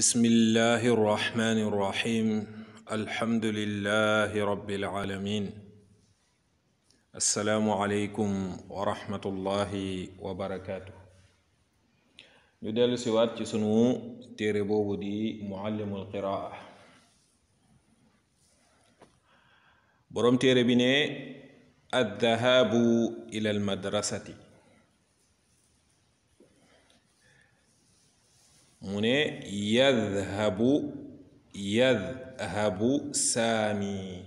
بسم الله الرحمن الرحيم الحمد لله رب العالمين السلام عليكم ورحمة الله وبركاته ñu سوات جسنو waat ci معلم القراءة boobu تيربيني الذهاب إلى المدرسة هنا يذهب يذهب سامي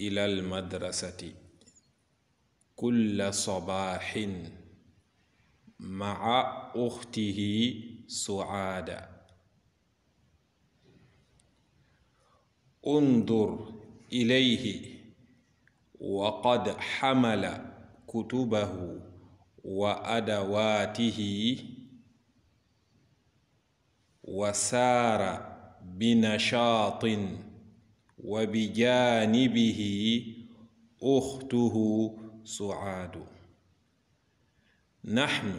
إلى المدرسة كل صباح مع أخته سعادة انظر إليه وقد حمل كتبه وأدواته وسار بنشاط وبجانبه أخته سعاد نحن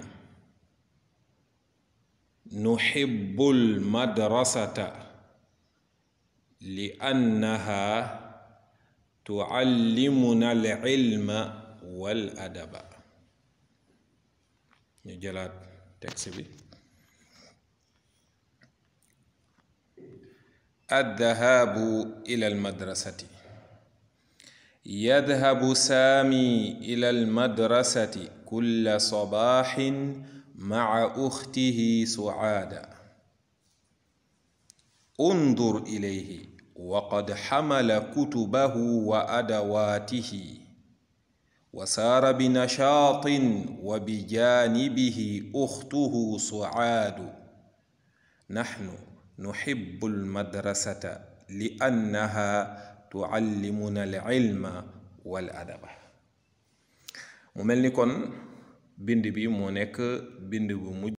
نحب المدرسة لأنها تعلمنا العلم والأدب نجلات تكسبي الذهاب إلى المدرسة يذهب سامي إلى المدرسة كل صباح مع أخته سعادة انظر إليه وقد حمل كتبه وأدواته وسار بنشاط وبجانبه أخته سعاد نحن نحب المدرسة لأنها تعلمنا العلم والأدب مملكون بندبي مونيك بندبي